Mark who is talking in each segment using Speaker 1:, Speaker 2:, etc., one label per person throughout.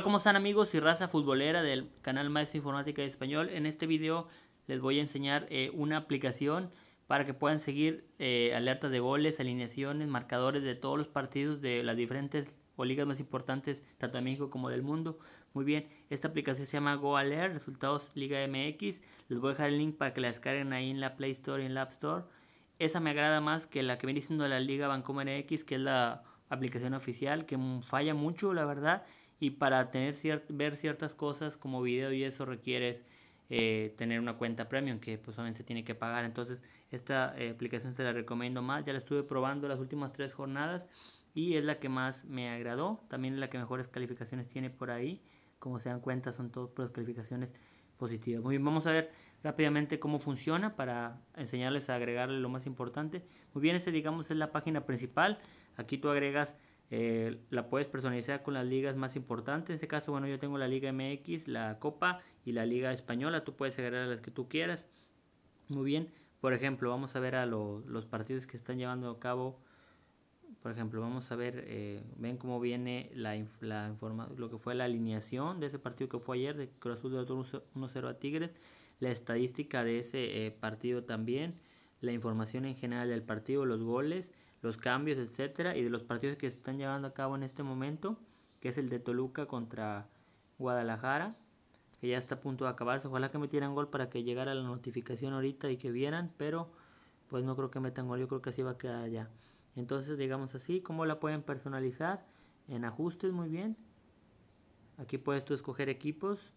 Speaker 1: Hola, ¿cómo están amigos y raza futbolera del canal Maestro Informática de Español? En este video les voy a enseñar eh, una aplicación para que puedan seguir eh, alertas de goles, alineaciones, marcadores de todos los partidos de las diferentes o ligas más importantes tanto de México como del mundo. Muy bien, esta aplicación se llama GoAlert, resultados Liga MX. Les voy a dejar el link para que la descarguen ahí en la Play Store y en la App Store. Esa me agrada más que la que viene siendo la Liga Bancomer X, que es la aplicación oficial, que falla mucho, la verdad y para tener ver ciertas cosas como video y eso requieres eh, tener una cuenta premium que pues obviamente se tiene que pagar entonces esta eh, aplicación se la recomiendo más ya la estuve probando las últimas tres jornadas y es la que más me agradó también es la que mejores calificaciones tiene por ahí como se dan cuenta son todas las calificaciones positivas muy bien vamos a ver rápidamente cómo funciona para enseñarles a agregarle lo más importante muy bien esa digamos es la página principal aquí tú agregas eh, la puedes personalizar con las ligas más importantes. En este caso, bueno, yo tengo la Liga MX, la Copa y la Liga Española. Tú puedes agregar las que tú quieras. Muy bien. Por ejemplo, vamos a ver a los partidos que están llevando a cabo. Por ejemplo, vamos a ver, eh, ven cómo viene la, lo que fue la alineación de ese partido que fue ayer, de Cruz Azul de 1-0 a Tigres, la estadística de ese eh, partido también, la información en general del partido, los goles, los cambios, etcétera, y de los partidos que se están llevando a cabo en este momento, que es el de Toluca contra Guadalajara, que ya está a punto de acabarse. Ojalá que metieran gol para que llegara la notificación ahorita y que vieran, pero pues no creo que metan gol, yo creo que así va a quedar allá. Entonces, digamos así, ¿cómo la pueden personalizar? En ajustes, muy bien. Aquí puedes tú escoger equipos.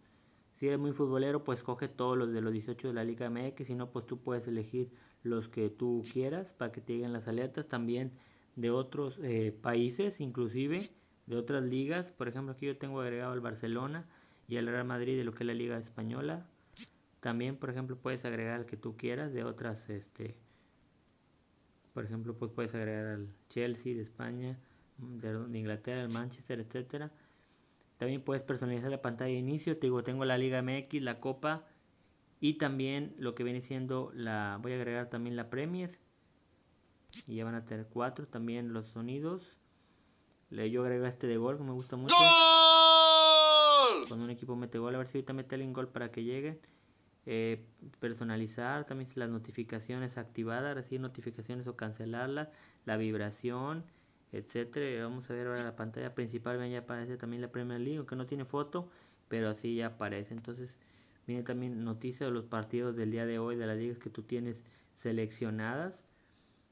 Speaker 1: Si eres muy futbolero, pues coge todos los de los 18 de la Liga MX. Si no, pues tú puedes elegir los que tú quieras para que te lleguen las alertas también de otros eh, países, inclusive de otras ligas. Por ejemplo, aquí yo tengo agregado al Barcelona y el Real Madrid de lo que es la Liga Española. También, por ejemplo, puedes agregar el que tú quieras de otras, este, por ejemplo, pues puedes agregar al Chelsea de España, de, Inglaterra, el Manchester, etcétera. También puedes personalizar la pantalla de inicio. Te digo, tengo la Liga MX, la Copa, y también lo que viene siendo la voy a agregar también la premier y ya van a tener cuatro también los sonidos le yo agrego este de gol que me gusta mucho cuando un equipo mete gol a ver si ahorita mete el gol para que lleguen eh, personalizar también las notificaciones activadas recibir notificaciones o cancelarlas la vibración etcétera vamos a ver ahora la pantalla principal ya aparece también la Premier League aunque no tiene foto pero así ya aparece entonces Viene también noticias de los partidos del día de hoy de las ligas que tú tienes seleccionadas.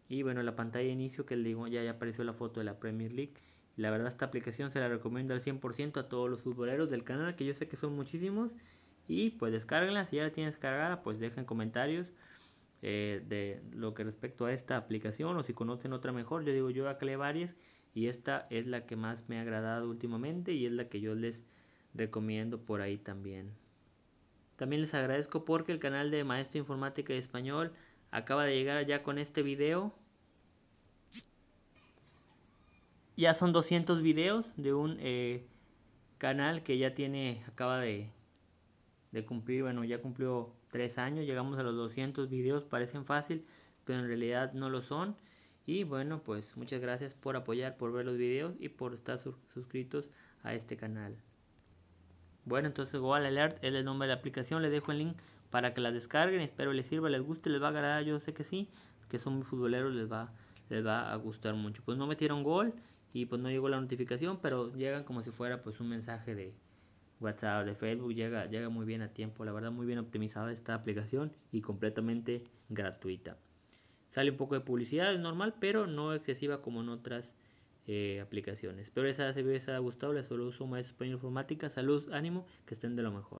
Speaker 1: Y bueno, la pantalla de inicio que digo, ya, ya apareció la foto de la Premier League. La verdad esta aplicación se la recomiendo al 100% a todos los futboleros del canal, que yo sé que son muchísimos. Y pues descárguenla, si ya la tienes cargada, pues dejen comentarios eh, de lo que respecto a esta aplicación o si conocen otra mejor. Yo digo, yo le varias y esta es la que más me ha agradado últimamente y es la que yo les recomiendo por ahí también. También les agradezco porque el canal de Maestro Informática Español acaba de llegar ya con este video. Ya son 200 videos de un eh, canal que ya tiene, acaba de, cumplir, bueno, ya cumplió 3 años, llegamos a los 200 videos, parecen fácil, pero en realidad no lo son. Y bueno, pues muchas gracias por apoyar, por ver los videos y por estar suscritos a este canal. Bueno, entonces Goal Alert es el nombre de la aplicación. Les dejo el link para que la descarguen. Espero les sirva, les guste, les va a agradar. Yo sé que sí, que son muy futboleros, les va, les va a gustar mucho. Pues no metieron gol y pues no llegó la notificación, pero llegan como si fuera pues un mensaje de WhatsApp, de Facebook. Llega, llega muy bien a tiempo. La verdad, muy bien optimizada esta aplicación y completamente gratuita. Sale un poco de publicidad, es normal, pero no excesiva como en otras eh, aplicaciones. Espero esa haya ve esa les gustado. Les español informática. Salud, ánimo, que estén de lo mejor.